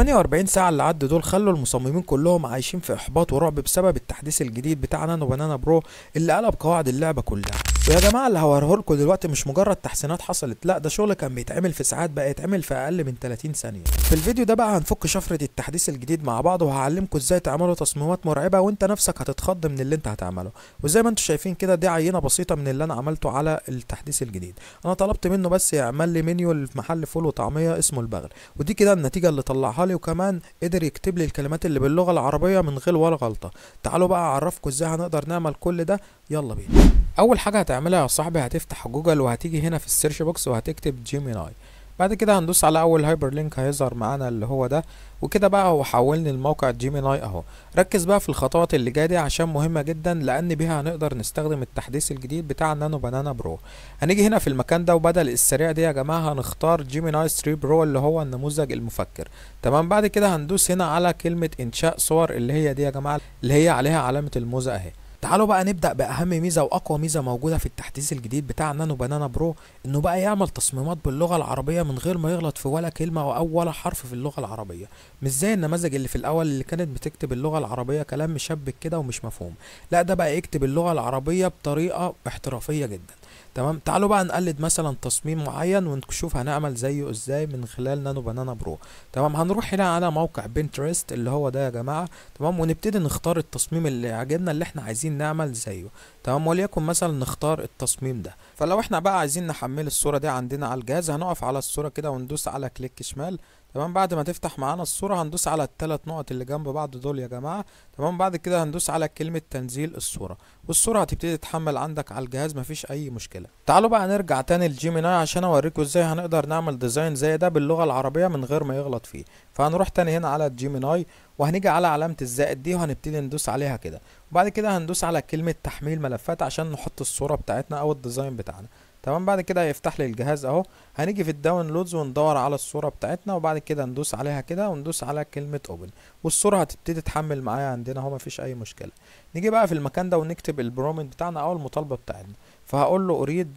48 ساعة اللي عدوا دول خلوا المصممين كلهم عايشين في إحباط ورعب بسبب التحديث الجديد بتاع نانو بانانا برو اللي قلب قواعد اللعبة كلها ويا جماعه اللي هوريه لكم دلوقتي مش مجرد تحسينات حصلت لا ده شغل كان بيتعمل في ساعات بقى يتعمل في اقل من 30 ثانيه في الفيديو ده بقى هنفك شفره التحديث الجديد مع بعض وهعلمكم ازاي تعملوا تصميمات مرعبه وانت نفسك هتتخض من اللي انت هتعمله وزي ما انتم شايفين كده دي عينه بسيطه من اللي انا عملته على التحديث الجديد انا طلبت منه بس يعمل لي منيو في محل فول وطعميه اسمه البغل ودي كده النتيجه اللي طلعها لي وكمان قدر يكتب لي الكلمات اللي باللغه العربيه من غير ولا غلطه تعالوا بقى اعرفكم ازاي هنقدر نعمل كل ده يلا بينا اول حاجه هتعملها يا صاحبي هتفتح جوجل وهتيجي هنا في السيرش بوكس وهتكتب جيميناي بعد كده هندوس على اول هايبر لينك هيظهر معانا اللي هو ده وكده بقى هو حولني لموقع جيميناي اهو ركز بقى في الخطوات اللي جايه دي عشان مهمه جدا لان بيها هنقدر نستخدم التحديث الجديد بتاع نانو بانانا برو هنيجي هنا في المكان ده وبدل السريع دي يا جماعه هنختار جيميناي 3 برو اللي هو النموذج المفكر تمام بعد كده هندوس هنا على كلمه انشاء صور اللي هي دي يا جماعه اللي هي عليها علامه الموزه اهي تعالوا بقى نبدا باهم ميزه واقوى ميزه موجوده في التحديث الجديد بتاع نانو بانانا برو انه بقى يعمل تصميمات باللغه العربيه من غير ما يغلط في ولا كلمه او ولا حرف في اللغه العربيه مش زي النماذج اللي في الاول اللي كانت بتكتب اللغه العربيه كلام مشبك كده ومش مفهوم لا ده بقى يكتب اللغه العربيه بطريقه احترافيه جدا تمام تعالوا بقى نقلد مثلا تصميم معين ونشوف هنعمل زيه ازاي من خلال نانو بانانا برو تمام هنروح هنا على موقع بنترست اللي هو ده يا جماعه تمام ونبتدي نختار التصميم اللي عجبنا اللي احنا عايزين نعمل زيه تمام وليكن مثلا نختار التصميم ده فلو احنا بقى عايزين نحمل الصوره دي عندنا على الجهاز هنقف على الصوره كده وندوس على كليك شمال تمام بعد ما تفتح معانا الصورة هندوس على التلات نقط اللي جنب بعض دول يا جماعة تمام بعد كده هندوس على كلمة تنزيل الصورة والصورة هتبتدي تتحمل عندك على الجهاز مفيش أي مشكلة تعالوا بقى نرجع تاني لجيميناي عشان أوريكم إزاي هنقدر نعمل ديزاين زي ده باللغة العربية من غير ما يغلط فيه فهنروح تاني هنا على جيميناي وهنيجي على علامة الزائد دي وهنبتدي ندوس عليها كده وبعد كده هندوس على كلمة تحميل ملفات عشان نحط الصورة بتاعتنا أو الديزاين بتاعنا تمام بعد كده هيفتح لي الجهاز اهو هنيجي في الداونلودز وندور على الصوره بتاعتنا وبعد كده ندوس عليها كده وندوس على كلمه اوبن والصوره هتبتدي تحمل معايا عندنا اهو مفيش اي مشكله نيجي بقى في المكان ده ونكتب البرومنت بتاعنا او المطالبه بتاعتنا فهقول له اريد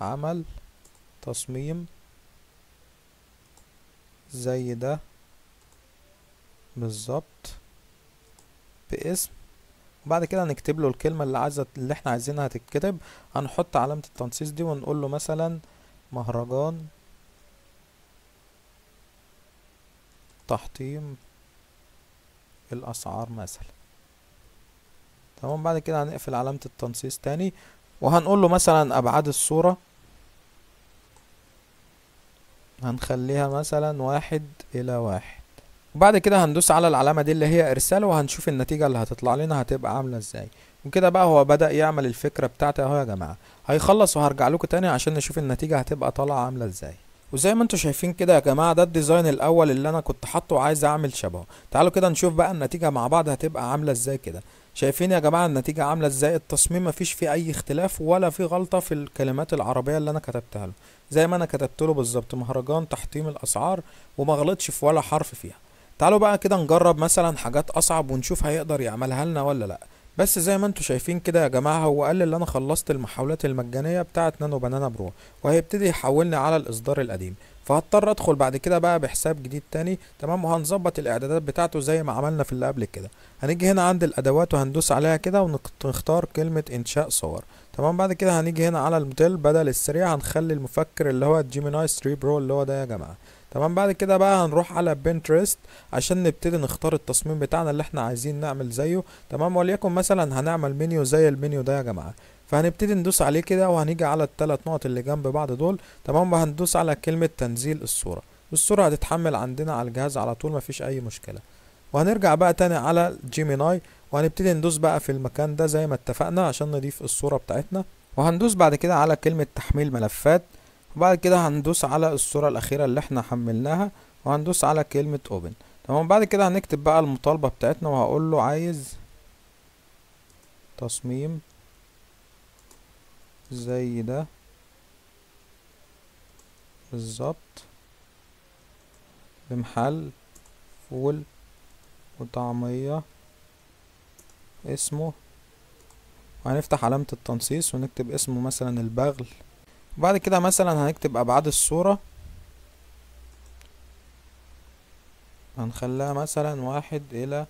عمل تصميم زي ده بالظبط باسم وبعد كده نكتب له الكلمة اللي عايزة اللي احنا عايزينها تتكتب هنحط علامة التنصيص دي ونقول له مثلا مهرجان تحطيم الأسعار مثلا تمام بعد كده هنقفل علامة التنصيص تاني وهنقول له مثلا أبعاد الصورة هنخليها مثلا واحد إلى واحد وبعد كده هندوس على العلامة دي اللي هي ارسال وهنشوف النتيجة اللي هتطلع لنا هتبقى عاملة ازاي وكده بقى هو بدأ يعمل الفكرة بتاعتي اهو يا جماعة هيخلص وهرجع لكم تاني عشان نشوف النتيجة هتبقى طالعة عاملة ازاي وزي ما انتم شايفين كده يا جماعه ده الديزاين الاول اللي انا كنت حاطه وعايز اعمل شبهه تعالوا كده نشوف بقى النتيجه مع بعض هتبقى عامله ازاي كده شايفين يا جماعه النتيجه عامله ازاي التصميم مفيش فيه اي اختلاف ولا في غلطه في الكلمات العربيه اللي انا كتبتها له زي ما انا كتبت له بالظبط مهرجان تحطيم الاسعار وما غلطش في ولا حرف فيها تعالوا بقى كده نجرب مثلا حاجات اصعب ونشوف هيقدر يعملها لنا ولا لا بس زي ما انتوا شايفين كده يا جماعة هو قال لي اللي انا خلصت المحاولات المجانية بتاعة نانو بنانا برو وهيبتدي يحولني على الاصدار القديم فهضطر ادخل بعد كده بقى بحساب جديد تاني تمام وهنظبط الاعدادات بتاعته زي ما عملنا في اللي قبل كده هنيجي هنا عند الادوات وهندوس عليها كده ونختار كلمة انشاء صور تمام بعد كده هنيجي هنا على الموديل بدل السريع هنخلي المفكر اللي هو الجيميناي 3 برو اللي هو ده يا جماعة تمام بعد كده بقى هنروح على بنترست عشان نبتدي نختار التصميم بتاعنا اللي احنا عايزين نعمل زيه تمام وليكن مثلا هنعمل منيو زي المنيو ده يا جماعه فهنبتدي ندوس عليه كده وهنيجي على الثلاث نقط اللي جنب بعض دول تمام وهندوس على كلمه تنزيل الصوره الصوره هتتحمل عندنا على الجهاز على طول مفيش اي مشكله وهنرجع بقى تاني على جيميناي وهنبتدي ندوس بقى في المكان ده زي ما اتفقنا عشان نضيف الصوره بتاعتنا وهندوس بعد كده على كلمه تحميل ملفات وبعد كده هندوس على الصورة الأخيرة اللي احنا حملناها وهندوس على كلمة open تمام بعد كده هنكتب بقى المطالبة بتاعتنا وهقول له عايز تصميم زي ده بالظبط بمحل فول وطعمية اسمه وهنفتح علامة التنصيص ونكتب اسمه مثلا البغل وبعد كده مثلا هنكتب ابعاد الصورة هنخليها مثلا واحد الى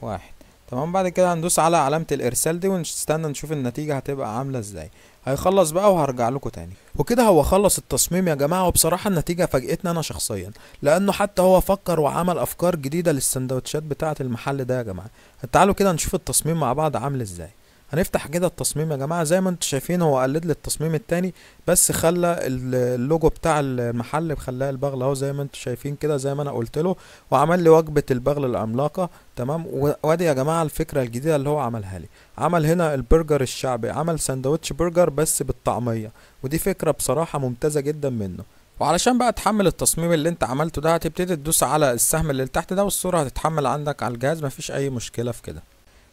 واحد تمام بعد كده هندوس على علامة الارسال دي ونستنى نشوف النتيجة هتبقى عاملة ازاي هيخلص بقى وهرجع لكم تاني وكده هو خلص التصميم يا جماعة وبصراحة النتيجة فاجئتني انا شخصيا لانه حتى هو فكر وعمل افكار جديدة للسندوتشات بتاعة المحل ده يا جماعة تعالوا كده نشوف التصميم مع بعض عامل ازاي هنفتح كده التصميم يا جماعه زي ما انتم شايفين هو قلد لي التصميم التاني بس خلى اللوجو بتاع المحل خلاه البغل اهو زي ما انتم شايفين كده زي ما انا قلت له وعمل لي وجبه البغل العملاقه تمام وادي يا جماعه الفكره الجديده اللي هو عملها لي عمل هنا البرجر الشعبي عمل ساندوتش برجر بس بالطعميه ودي فكره بصراحه ممتازه جدا منه وعلشان بقى تحمل التصميم اللي انت عملته ده هتبتدي تدوس على السهم اللي تحت ده والصورة هتتحمل عندك على الجهاز مفيش اي مشكلة في كده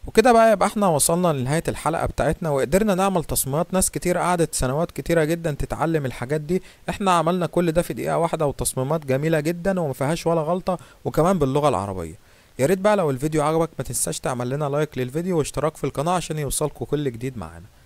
وكده بقى يبقى احنا وصلنا لنهاية الحلقة بتاعتنا وقدرنا نعمل تصميمات ناس كتير قعدت سنوات كتيرة جدا تتعلم الحاجات دي احنا عملنا كل ده في دقيقة واحدة وتصميمات جميلة جدا ومفيهاش ولا غلطة وكمان باللغة العربية يا ريت بقى لو الفيديو عجبك ما تنساش تعمل لنا لايك للفيديو واشتراك في القناة عشان يوصلكوا كل جديد معانا